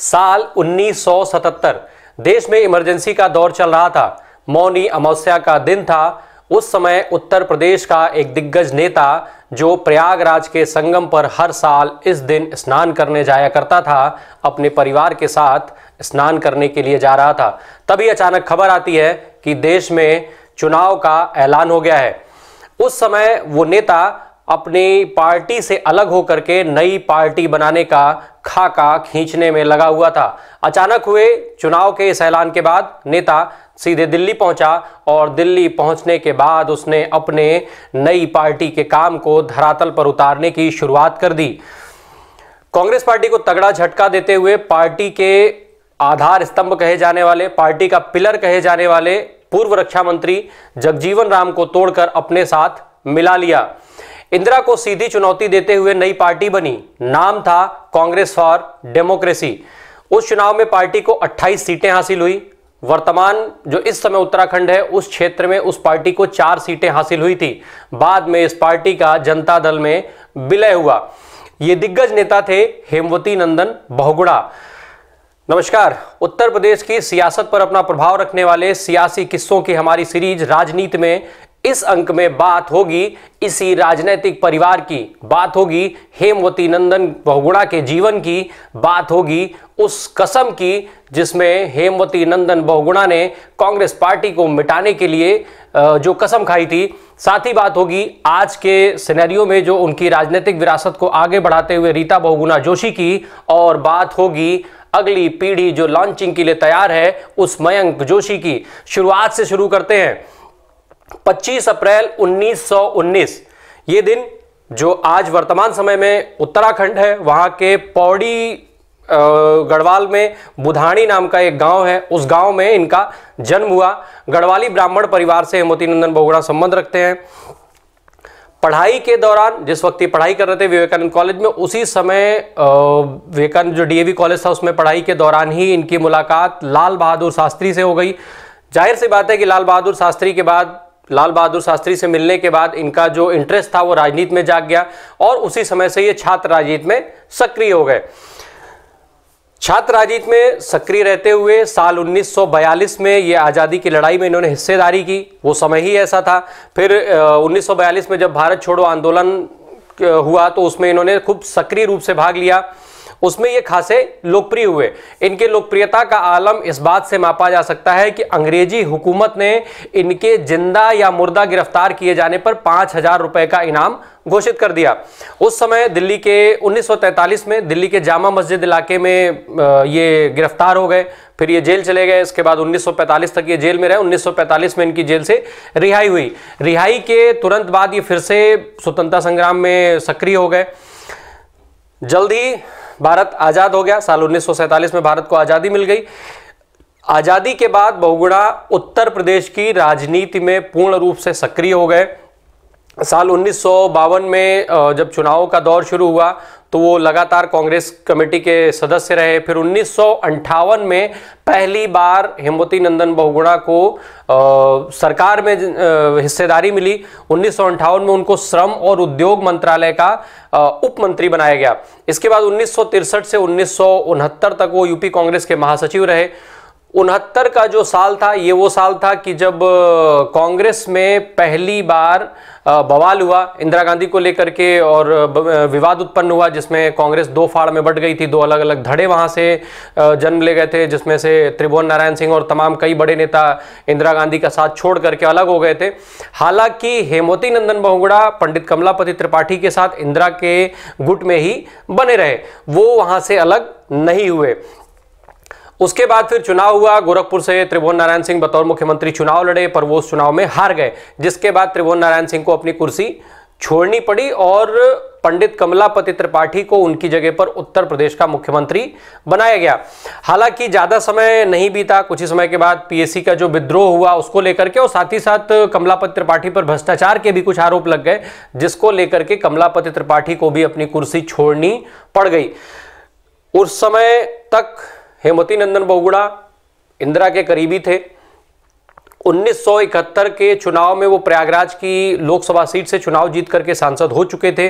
साल 1977 देश में इमरजेंसी का दौर चल रहा था मौनी अमावस्या का दिन था उस समय उत्तर प्रदेश का एक दिग्गज नेता जो प्रयागराज के संगम पर हर साल इस दिन स्नान करने जाया करता था अपने परिवार के साथ स्नान करने के लिए जा रहा था तभी अचानक खबर आती है कि देश में चुनाव का ऐलान हो गया है उस समय वो नेता अपनी पार्टी से अलग होकर के नई पार्टी बनाने का खाका खींचने में लगा हुआ था अचानक हुए चुनाव के इस ऐलान के बाद नेता सीधे दिल्ली पहुंचा और दिल्ली पहुंचने के बाद उसने अपने नई पार्टी के काम को धरातल पर उतारने की शुरुआत कर दी कांग्रेस पार्टी को तगड़ा झटका देते हुए पार्टी के आधार स्तंभ कहे जाने वाले पार्टी का पिलर कहे जाने वाले पूर्व रक्षा मंत्री जगजीवन राम को तोड़कर अपने साथ मिला लिया इंदिरा को सीधी चुनौती देते हुए नई पार्टी बनी नाम था कांग्रेस फॉर डेमोक्रेसी उस चुनाव में पार्टी को 28 सीटें हासिल हुई वर्तमान जो इस समय उत्तराखंड है उस क्षेत्र में उस पार्टी को चार सीटें हासिल हुई थी बाद में इस पार्टी का जनता दल में विलय हुआ ये दिग्गज नेता थे हेमवती नंदन बहुगुड़ा नमस्कार उत्तर प्रदेश की सियासत पर अपना प्रभाव रखने वाले सियासी किस्सों की हमारी सीरीज राजनीति में इस अंक में बात होगी इसी राजनीतिक परिवार की बात होगी हेमवती नंदन बहुगुणा के जीवन की बात होगी उस कसम की जिसमें हेमवती नंदन बहुगुणा ने कांग्रेस पार्टी को मिटाने के लिए जो कसम खाई थी साथ ही बात होगी आज के सिनेरियो में जो उनकी राजनीतिक विरासत को आगे बढ़ाते हुए रीता बहुगुणा जोशी की और बात होगी अगली पीढ़ी जो लॉन्चिंग के लिए तैयार है उस मयंक जोशी की शुरुआत से शुरू करते हैं 25 अप्रैल 1919 ये दिन जो आज वर्तमान समय में उत्तराखंड है वहाँ के पौड़ी गढ़वाल में बुधाणी नाम का एक गांव है उस गांव में इनका जन्म हुआ गढ़वाली ब्राह्मण परिवार से नंदन बहुगुणा संबंध रखते हैं पढ़ाई के दौरान जिस वक्त ये पढ़ाई कर रहे थे विवेकानंद कॉलेज में उसी समय विवेकानंद जो डीएवी कॉलेज था उसमें पढ़ाई के दौरान ही इनकी मुलाकात लाल बहादुर शास्त्री से हो गई जाहिर सी बात है कि लाल बहादुर शास्त्री के बाद लाल बहादुर शास्त्री से मिलने के बाद इनका जो इंटरेस्ट था वो राजनीति में जाग गया और उसी समय से ये छात्र राजनीति में सक्रिय हो गए छात्र राजनीति में सक्रिय रहते हुए साल 1942 में ये आज़ादी की लड़ाई में इन्होंने हिस्सेदारी की वो समय ही ऐसा था फिर 1942 में जब भारत छोड़ो आंदोलन हुआ तो उसमें इन्होंने खूब सक्रिय रूप से भाग लिया उसमें ये खासे लोकप्रिय हुए इनके लोकप्रियता का आलम इस बात से मापा जा सकता है कि अंग्रेजी हुकूमत ने इनके जिंदा या मुर्दा गिरफ्तार किए जाने पर पांच हजार रुपए का इनाम घोषित कर दिया उस समय दिल्ली के 1943 में दिल्ली के जामा मस्जिद इलाके में ये गिरफ्तार हो गए फिर ये जेल चले गए इसके बाद 1945 तक ये जेल में रहे 1945 में इनकी जेल से रिहाई हुई रिहाई के तुरंत बाद ये फिर से स्वतंत्रता संग्राम में सक्रिय हो गए जल्द ही भारत आज़ाद हो गया साल उन्नीस में भारत को आज़ादी मिल गई आज़ादी के बाद बहुगुणा उत्तर प्रदेश की राजनीति में पूर्ण रूप से सक्रिय हो गए साल उन्नीस में जब चुनाव का दौर शुरू हुआ तो वो लगातार कांग्रेस कमेटी के सदस्य रहे फिर उन्नीस में पहली बार हेमवती नंदन बहुगुणा को आ, सरकार में हिस्सेदारी मिली उन्नीस में उनको श्रम और उद्योग मंत्रालय का उप मंत्री बनाया गया इसके बाद उन्नीस से उन्नीस तक वो यूपी कांग्रेस के महासचिव रहे उनहत्तर का जो साल था ये वो साल था कि जब कांग्रेस में पहली बार बवाल हुआ इंदिरा गांधी को लेकर के और विवाद उत्पन्न हुआ जिसमें कांग्रेस दो फाड़ में बट गई थी दो अलग अलग धड़े वहाँ से जन्म ले गए थे जिसमें से त्रिभुवन नारायण सिंह और तमाम कई बड़े नेता इंदिरा गांधी का साथ छोड़ करके अलग हो गए थे हालांकि हेमवती नंदन बहुगुड़ा पंडित कमलापति त्रिपाठी के साथ इंदिरा के गुट में ही बने रहे वो वहाँ से अलग नहीं हुए उसके बाद फिर चुनाव हुआ गोरखपुर से त्रिभुवन नारायण सिंह बतौर मुख्यमंत्री चुनाव लड़े पर वो उस चुनाव में हार गए जिसके बाद त्रिभुवन नारायण सिंह को अपनी कुर्सी छोड़नी पड़ी और पंडित कमलापति त्रिपाठी को उनकी जगह पर उत्तर प्रदेश का मुख्यमंत्री बनाया गया हालांकि ज़्यादा समय नहीं बीता कुछ ही समय के बाद पीएससी का जो विद्रोह हुआ उसको लेकर के और साथ ही साथ कमलापति त्रिपाठी पर भ्रष्टाचार के भी कुछ आरोप लग गए जिसको लेकर के कमलापति त्रिपाठी को भी अपनी कुर्सी छोड़नी पड़ गई उस समय तक हेमती नंदन बहुगुड़ा इंदिरा के करीबी थे 1971 के चुनाव में वो प्रयागराज की लोकसभा सीट से चुनाव जीत करके सांसद हो चुके थे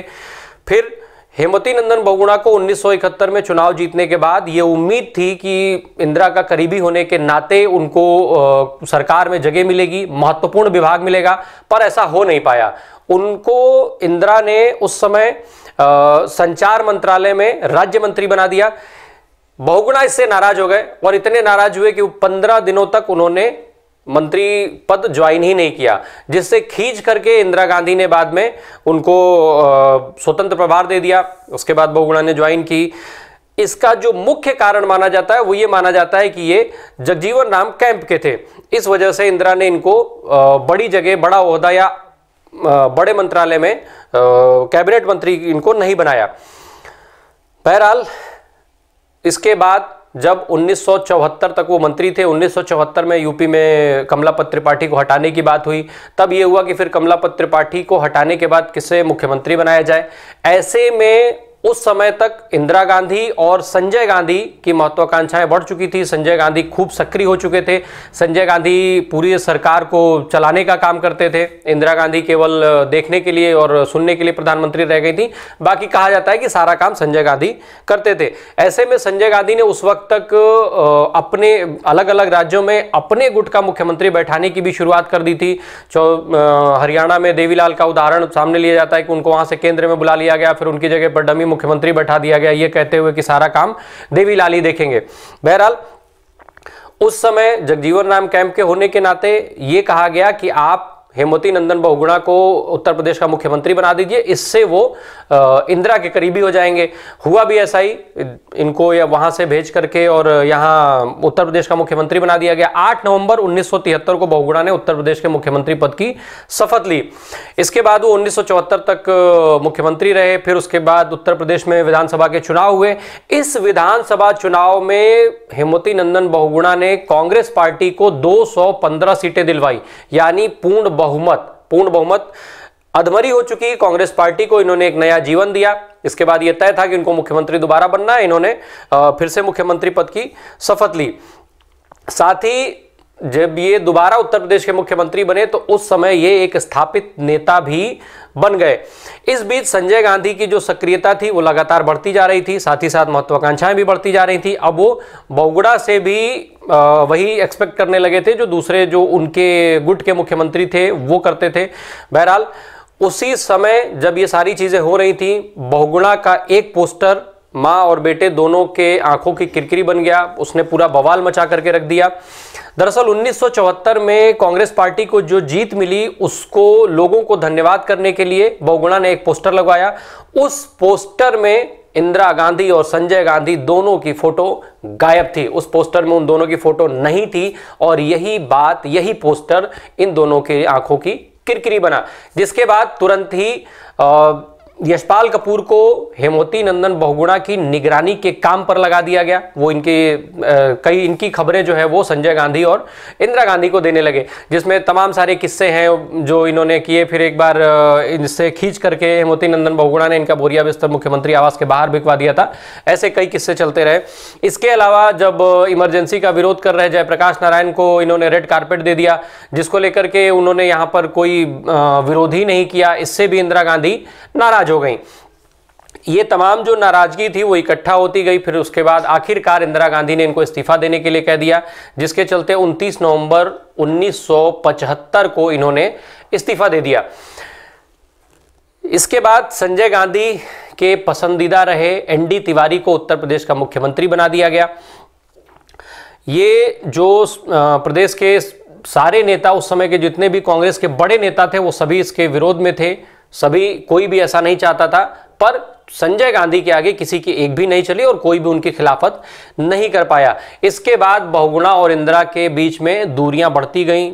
फिर हेमती नंदन बहुगुणा को 1971 में चुनाव जीतने के बाद ये उम्मीद थी कि इंदिरा का करीबी होने के नाते उनको आ, सरकार में जगह मिलेगी महत्वपूर्ण विभाग मिलेगा पर ऐसा हो नहीं पाया उनको इंदिरा ने उस समय आ, संचार मंत्रालय में राज्य मंत्री बना दिया बहुगुणा इससे नाराज हो गए और इतने नाराज हुए कि पंद्रह दिनों तक उन्होंने मंत्री पद ज्वाइन ही नहीं किया जिससे खींच करके इंदिरा गांधी ने बाद में उनको स्वतंत्र प्रभार दे दिया उसके बाद बहुगुणा ने ज्वाइन की इसका जो मुख्य कारण माना जाता है वो ये माना जाता है कि ये जगजीवन राम कैंप के थे इस वजह से इंदिरा ने इनको बड़ी जगह बड़ा अहदा या बड़े मंत्रालय में कैबिनेट मंत्री इनको नहीं बनाया बहरहाल इसके बाद जब 1974 तक वो मंत्री थे 1974 में यूपी में कमलापत त्रिपाठी को हटाने की बात हुई तब ये हुआ कि फिर कमलापत त्रिपाठी को हटाने के बाद किसे मुख्यमंत्री बनाया जाए ऐसे में उस समय तक इंदिरा गांधी और संजय गांधी की महत्वाकांक्षाएं बढ़ चुकी थी संजय गांधी खूब सक्रिय हो चुके थे संजय गांधी पूरी सरकार को चलाने का काम करते थे इंदिरा गांधी केवल देखने के लिए और सुनने के लिए प्रधानमंत्री रह गई थी बाकी कहा जाता है कि सारा काम संजय गांधी करते थे ऐसे में संजय गांधी ने उस वक्त तक अपने अलग अलग राज्यों में अपने गुट का मुख्यमंत्री बैठाने की भी शुरुआत कर दी थी हरियाणा में देवीलाल का उदाहरण सामने लिया जाता है कि उनको वहां से केंद्र में बुला लिया गया फिर उनकी जगह पर डमी मुख्यमंत्री बैठा दिया गया ये कहते हुए कि सारा काम देवी लाली देखेंगे बहरहाल उस समय जगजीवन राम कैंप के होने के नाते ये कहा गया कि आप हेमवती नंदन बहुगुणा को उत्तर प्रदेश का मुख्यमंत्री बना दीजिए इससे वो इंदिरा के करीबी हो जाएंगे हुआ भी ऐसा ही इनको या वहां से भेज करके और यहां उत्तर प्रदेश का मुख्यमंत्री बना दिया गया आठ नवंबर 1973 को बहुगुणा ने उत्तर प्रदेश के मुख्यमंत्री पद की शपथ ली इसके बाद वो उन्नीस तक मुख्यमंत्री रहे फिर उसके बाद उत्तर प्रदेश में विधानसभा के चुनाव हुए इस विधानसभा चुनाव में हेमवती नंदन बहुगुणा ने कांग्रेस पार्टी को दो सीटें दिलवाई यानी पूर्ण बहुमत पूर्ण बहुमत अधमरी हो चुकी कांग्रेस पार्टी को इन्होंने एक नया जीवन दिया इसके बाद यह तय था कि इनको मुख्यमंत्री दोबारा बनना है इन्होंने फिर से मुख्यमंत्री पद की शपथ ली साथ ही जब ये दोबारा उत्तर प्रदेश के मुख्यमंत्री बने तो उस समय ये एक स्थापित नेता भी बन गए इस बीच संजय गांधी की जो सक्रियता थी वो लगातार बढ़ती जा रही थी साथ ही साथ महत्वाकांक्षाएं भी बढ़ती जा रही थी अब वो बहुगुड़ा से भी वही एक्सपेक्ट करने लगे थे जो दूसरे जो उनके गुट के मुख्यमंत्री थे वो करते थे बहरहाल उसी समय जब ये सारी चीज़ें हो रही थी बहुगुणा का एक पोस्टर माँ और बेटे दोनों के आंखों की किरकिरी बन गया उसने पूरा बवाल मचा करके रख दिया दरअसल 1974 में कांग्रेस पार्टी को जो जीत मिली उसको लोगों को धन्यवाद करने के लिए बहुगुणा ने एक पोस्टर लगवाया उस पोस्टर में इंदिरा गांधी और संजय गांधी दोनों की फोटो गायब थी उस पोस्टर में उन दोनों की फोटो नहीं थी और यही बात यही पोस्टर इन दोनों के आंखों की किरकिरी बना जिसके बाद तुरंत ही आ, यशपाल कपूर को हेमोती नंदन बहुगुणा की निगरानी के काम पर लगा दिया गया वो इनके कई इनकी खबरें जो है वो संजय गांधी और इंदिरा गांधी को देने लगे जिसमें तमाम सारे किस्से हैं जो इन्होंने किए फिर एक बार इनसे खींच करके हेमोती नंदन बहुगुणा ने इनका बोरिया बिस्तर मुख्यमंत्री आवास के बाहर बिकवा दिया था ऐसे कई किस्से चलते रहे इसके अलावा जब इमरजेंसी का विरोध कर रहे जयप्रकाश नारायण को इन्होंने रेड कार्पेट दे दिया जिसको लेकर के उन्होंने यहाँ पर कोई विरोध ही नहीं किया इससे भी इंदिरा गांधी नाराज नाराज हो गई ये तमाम जो नाराजगी थी वो इकट्ठा होती गई फिर उसके बाद आखिरकार इंदिरा गांधी ने इनको इस्तीफा देने के लिए कह दिया जिसके चलते 29 नवंबर 1975 को इन्होंने इस्तीफा दे दिया इसके बाद संजय गांधी के पसंदीदा रहे एनडी तिवारी को उत्तर प्रदेश का मुख्यमंत्री बना दिया गया ये जो प्रदेश के सारे नेता उस समय के जितने भी कांग्रेस के बड़े नेता थे वो सभी इसके विरोध में थे सभी कोई भी ऐसा नहीं चाहता था पर संजय गांधी के आगे किसी की एक भी नहीं चली और कोई भी उनकी खिलाफत नहीं कर पाया इसके बाद बहुगुणा और इंदिरा के बीच में दूरियां बढ़ती गईं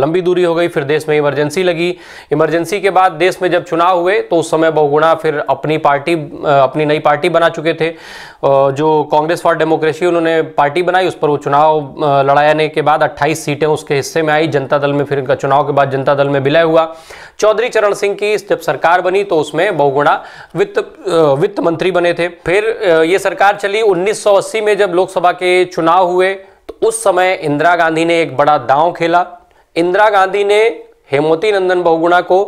लंबी दूरी हो गई फिर देश में इमरजेंसी लगी इमरजेंसी के बाद देश में जब चुनाव हुए तो उस समय बहुगुणा फिर अपनी पार्टी अपनी नई पार्टी बना चुके थे जो कांग्रेस फॉर डेमोक्रेसी उन्होंने पार्टी बनाई उस पर वो चुनाव लड़ाने के बाद अट्ठाईस सीटें उसके हिस्से में आई जनता दल में फिर इनका चुनाव के बाद जनता दल में विलय हुआ चौधरी चरण सिंह की जब सरकार बनी तो उसमें बहुगुणा वित्त वित्त मंत्री बने थे फिर ये सरकार चली 1980 में जब लोकसभा के चुनाव हुए तो उस समय इंदिरा गांधी ने एक बड़ा दांव खेला इंदिरा गांधी ने हेमवती नंदन बहुगुणा को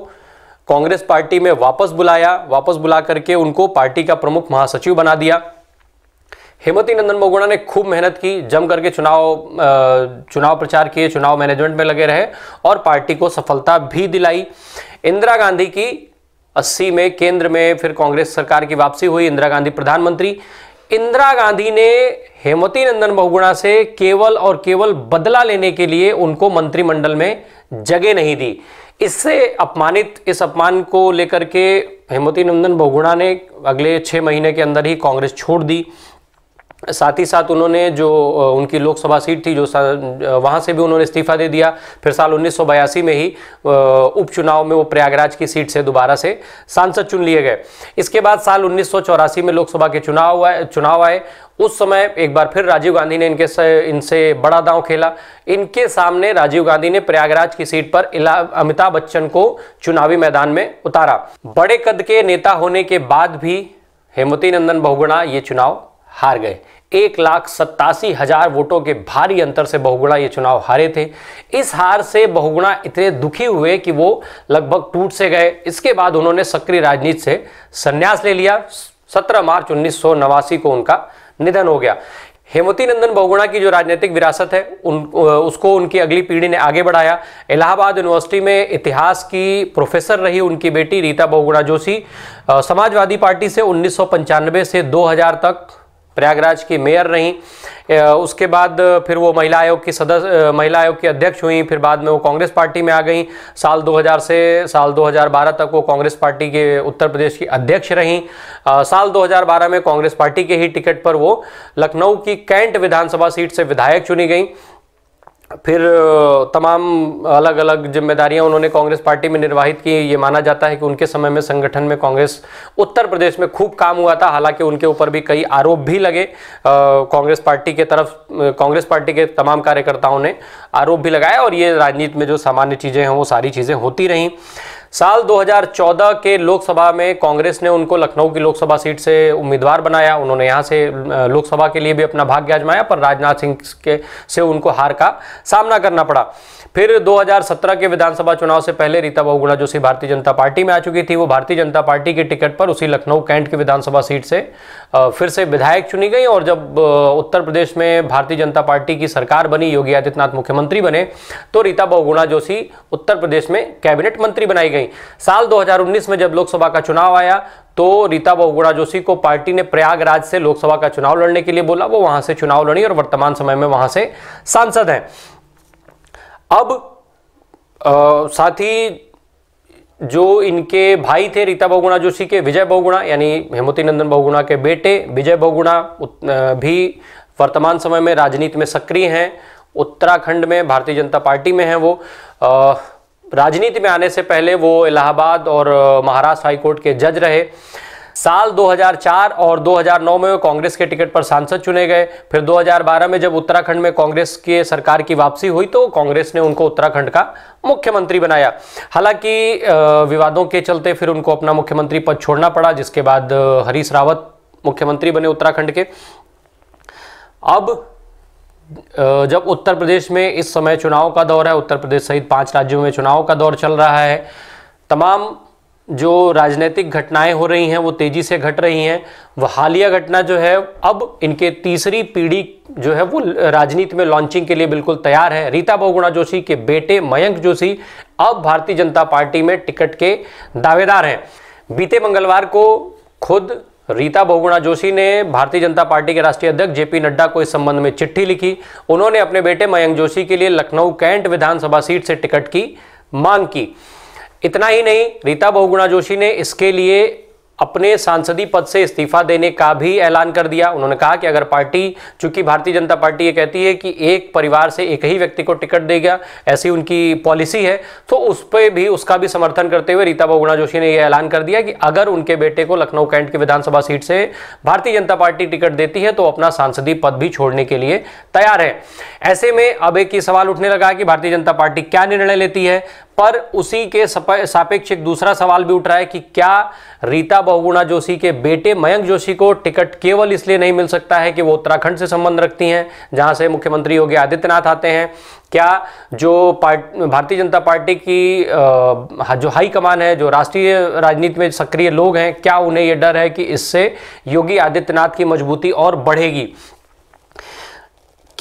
कांग्रेस पार्टी में वापस बुलाया वापस बुला करके उनको पार्टी का प्रमुख महासचिव बना दिया हेमवती नंदन बहुगुणा ने खूब मेहनत की जम करके चुनाव चुनाव प्रचार किए चुनाव मैनेजमेंट में लगे रहे और पार्टी को सफलता भी दिलाई इंदिरा गांधी की अस्सी में केंद्र में फिर कांग्रेस सरकार की वापसी हुई इंदिरा गांधी प्रधानमंत्री इंदिरा गांधी ने हेमवती नंदन बहुगुणा से केवल और केवल बदला लेने के लिए उनको मंत्रिमंडल में जगह नहीं दी इससे अपमानित इस अपमान को लेकर के हेमवती नंदन बहुगुणा ने अगले छह महीने के अंदर ही कांग्रेस छोड़ दी साथ ही साथ उन्होंने जो उनकी लोकसभा सीट थी जो वहाँ से भी उन्होंने इस्तीफा दे दिया फिर साल उन्नीस में ही उपचुनाव में वो प्रयागराज की सीट से दोबारा से सांसद चुन लिए गए इसके बाद साल उन्नीस में लोकसभा के चुनाव हुआ चुनाव आए उस समय एक बार फिर राजीव गांधी ने इनके इनसे बड़ा दांव खेला इनके सामने राजीव गांधी ने प्रयागराज की सीट पर अमिताभ बच्चन को चुनावी मैदान में उतारा बड़े कद के नेता होने के बाद भी हेमवती नंदन बहुगुणा ये चुनाव हार गए एक लाख सत्तासी हजार वोटों के भारी अंतर से बहुगुणा ये चुनाव हारे थे इस हार से बहुगुणा इतने दुखी हुए कि वो लगभग टूट से गए इसके बाद उन्होंने सक्रिय राजनीति से संन्यास ले लिया 17 मार्च उन्नीस को उनका निधन हो गया हेमवती नंदन बहुगुणा की जो राजनीतिक विरासत है उन उसको उनकी अगली पीढ़ी ने आगे बढ़ाया इलाहाबाद यूनिवर्सिटी में इतिहास की प्रोफेसर रही उनकी बेटी रीता बहुगुणा जोशी समाजवादी पार्टी से उन्नीस से 2000 तक प्रयागराज की मेयर रहीं उसके बाद फिर वो महिला आयोग की सदस्य महिला आयोग की अध्यक्ष हुई फिर बाद में वो कांग्रेस पार्टी में आ गई साल 2000 से साल 2012 तक वो कांग्रेस पार्टी के उत्तर प्रदेश की अध्यक्ष रहीं साल 2012 में कांग्रेस पार्टी के ही टिकट पर वो लखनऊ की कैंट विधानसभा सीट से विधायक चुनी गई फिर तमाम अलग अलग जिम्मेदारियां उन्होंने कांग्रेस पार्टी में निर्वाहित की ये माना जाता है कि उनके समय में संगठन में कांग्रेस उत्तर प्रदेश में खूब काम हुआ था हालांकि उनके ऊपर भी कई आरोप भी लगे कांग्रेस पार्टी के तरफ कांग्रेस पार्टी के तमाम कार्यकर्ताओं ने आरोप भी लगाया और ये राजनीति में जो सामान्य चीज़ें हैं वो सारी चीज़ें होती रहीं साल 2014 के लोकसभा में कांग्रेस ने उनको लखनऊ की लोकसभा सीट से उम्मीदवार बनाया उन्होंने यहाँ से लोकसभा के लिए भी अपना भाग्य आजमाया पर राजनाथ सिंह के से उनको हार का सामना करना पड़ा फिर 2017 के विधानसभा चुनाव से पहले रीता बहुगुणा जोशी भारतीय जनता पार्टी में आ चुकी थी वो भारतीय जनता पार्टी के टिकट पर उसी लखनऊ कैंट की विधानसभा सीट से फिर से विधायक चुनी गई और जब उत्तर प्रदेश में भारतीय जनता पार्टी की सरकार बनी योगी आदित्यनाथ मुख्यमंत्री बने तो रीता बहुगुणा जोशी उत्तर प्रदेश में कैबिनेट मंत्री बनाई गई गई साल 2019 में जब लोकसभा का चुनाव आया तो रीता बहुगुणा जोशी को पार्टी ने प्रयागराज से लोकसभा का चुनाव लड़ने के लिए बोला वो वहां से चुनाव लड़ी और वर्तमान समय में वहां से सांसद हैं अब साथ ही जो इनके भाई थे रीता बहुगुणा जोशी के विजय बहुगुणा यानी हेमवती नंदन बहुगुणा के बेटे विजय बहुगुणा भी वर्तमान समय में राजनीति में सक्रिय हैं उत्तराखंड में भारतीय जनता पार्टी में हैं वो राजनीति में आने से पहले वो इलाहाबाद और महाराष्ट्र हाईकोर्ट के जज रहे साल 2004 और 2009 में वो कांग्रेस के टिकट पर सांसद चुने गए फिर 2012 में जब उत्तराखंड में कांग्रेस के सरकार की वापसी हुई तो कांग्रेस ने उनको उत्तराखंड का मुख्यमंत्री बनाया हालांकि विवादों के चलते फिर उनको अपना मुख्यमंत्री पद छोड़ना पड़ा जिसके बाद हरीश रावत मुख्यमंत्री बने उत्तराखंड के अब जब उत्तर प्रदेश में इस समय चुनाव का दौर है उत्तर प्रदेश सहित पांच राज्यों में चुनाव का दौर चल रहा है तमाम जो राजनीतिक घटनाएं हो रही हैं वो तेज़ी से घट रही हैं वह हालिया घटना जो है अब इनके तीसरी पीढ़ी जो है वो राजनीति में लॉन्चिंग के लिए बिल्कुल तैयार है रीता बहुगुणा जोशी के बेटे मयंक जोशी अब भारतीय जनता पार्टी में टिकट के दावेदार हैं बीते मंगलवार को खुद रीता बहुगुणा जोशी ने भारतीय जनता पार्टी के राष्ट्रीय अध्यक्ष जेपी नड्डा को इस संबंध में चिट्ठी लिखी उन्होंने अपने बेटे मयंक जोशी के लिए लखनऊ कैंट विधानसभा सीट से टिकट की मांग की इतना ही नहीं रीता बहुगुणा जोशी ने इसके लिए अपने सांसदीय पद से इस्तीफा देने का भी ऐलान कर दिया उन्होंने कहा कि अगर पार्टी चूंकि भारतीय जनता पार्टी ये कहती है कि एक परिवार से एक ही व्यक्ति को टिकट देगा ऐसी उनकी पॉलिसी है तो उस पर भी उसका भी समर्थन करते हुए रीता बहुगुणा जोशी ने यह ऐलान कर दिया कि अगर उनके बेटे को लखनऊ कैंट की विधानसभा सीट से भारतीय जनता पार्टी टिकट देती है तो अपना सांसदीय पद भी छोड़ने के लिए तैयार है ऐसे में अब एक ये सवाल उठने लगा कि भारतीय जनता पार्टी क्या निर्णय लेती है पर उसी के सापेक्ष एक दूसरा सवाल भी उठ रहा है कि क्या रीता बहुगुणा जोशी के बेटे मयंक जोशी को टिकट केवल इसलिए नहीं मिल सकता है कि वो उत्तराखंड से संबंध रखती हैं जहां से मुख्यमंत्री योगी आदित्यनाथ आते हैं क्या जो भारतीय जनता पार्टी की जो हाई कमान है जो राष्ट्रीय राजनीति में सक्रिय लोग हैं क्या उन्हें यह डर है कि इससे योगी आदित्यनाथ की मजबूती और बढ़ेगी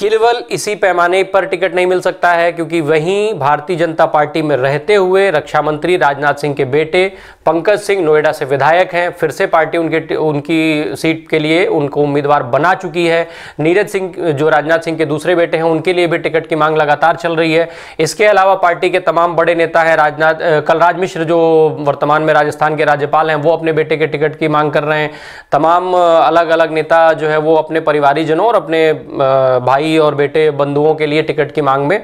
केवल इसी पैमाने पर टिकट नहीं मिल सकता है क्योंकि वहीं भारतीय जनता पार्टी में रहते हुए रक्षा मंत्री राजनाथ सिंह के बेटे पंकज सिंह नोएडा से विधायक हैं फिर से पार्टी उनके उनकी सीट के लिए उनको उम्मीदवार बना चुकी है नीरज सिंह जो राजनाथ सिंह के दूसरे बेटे हैं उनके लिए भी टिकट की मांग लगातार चल रही है इसके अलावा पार्टी के तमाम बड़े नेता हैं राजनाथ कलराज मिश्र जो वर्तमान में राजस्थान के राज्यपाल हैं वो अपने बेटे के टिकट की मांग कर रहे हैं तमाम अलग अलग नेता जो है वो अपने परिवारीजनों और अपने भाई और बेटे बंधुओं के लिए टिकट की मांग में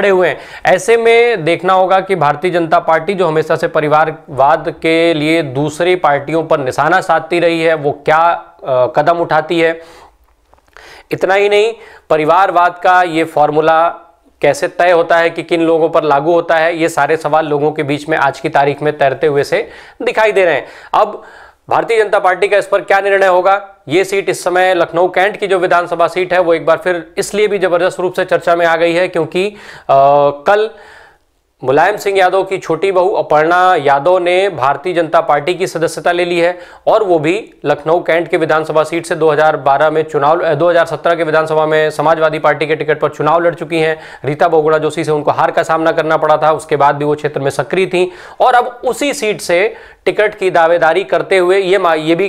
अड़े हुए हैं ऐसे में देखना होगा कि भारतीय जनता पार्टी जो हमेशा से परिवारवाद के लिए दूसरी पार्टियों पर निशाना साधती रही है वो क्या आ, कदम उठाती है इतना ही नहीं परिवारवाद का ये फॉर्मूला कैसे तय होता है कि किन लोगों पर लागू होता है ये सारे सवाल लोगों के बीच में आज की तारीख में तैरते हुए से दिखाई दे रहे हैं अब भारतीय जनता पार्टी का इस पर क्या निर्णय होगा ये सीट इस समय लखनऊ कैंट की जो विधानसभा सीट है वो एक बार फिर इसलिए भी जबरदस्त रूप से चर्चा में आ गई है क्योंकि आ, कल मुलायम सिंह यादव की छोटी बहू अपर्णा यादव ने भारतीय जनता पार्टी की सदस्यता ले ली है और वो भी लखनऊ कैंट के विधानसभा सीट से 2012 में चुनाव 2017 के विधानसभा में समाजवादी पार्टी के टिकट पर चुनाव लड़ चुकी हैं रीता बोगुड़ा जोशी से उनको हार का सामना करना पड़ा था उसके बाद भी वो क्षेत्र में सक्रिय थी और अब उसी सीट से टिकट की दावेदारी करते हुए ये ये भी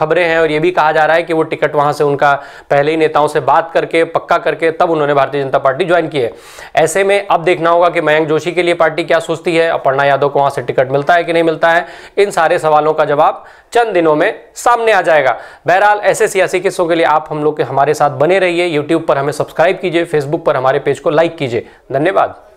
खबरें हैं और ये भी कहा जा रहा है कि वो टिकट वहाँ से उनका पहले ही नेताओं से बात करके पक्का करके तब उन्होंने भारतीय जनता पार्टी ज्वाइन की है ऐसे में अब देखना होगा कि मयंक जोशी के लिए पार्टी क्या सोचती है अपर्णा यादव को वहाँ से टिकट मिलता है कि नहीं मिलता है इन सारे सवालों का जवाब चंद दिनों में सामने आ जाएगा बहरहाल ऐसे सियासी किस्सों के लिए आप हम लोग के हमारे साथ बने रहिए यूट्यूब पर हमें सब्सक्राइब कीजिए फेसबुक पर हमारे पेज को लाइक कीजिए धन्यवाद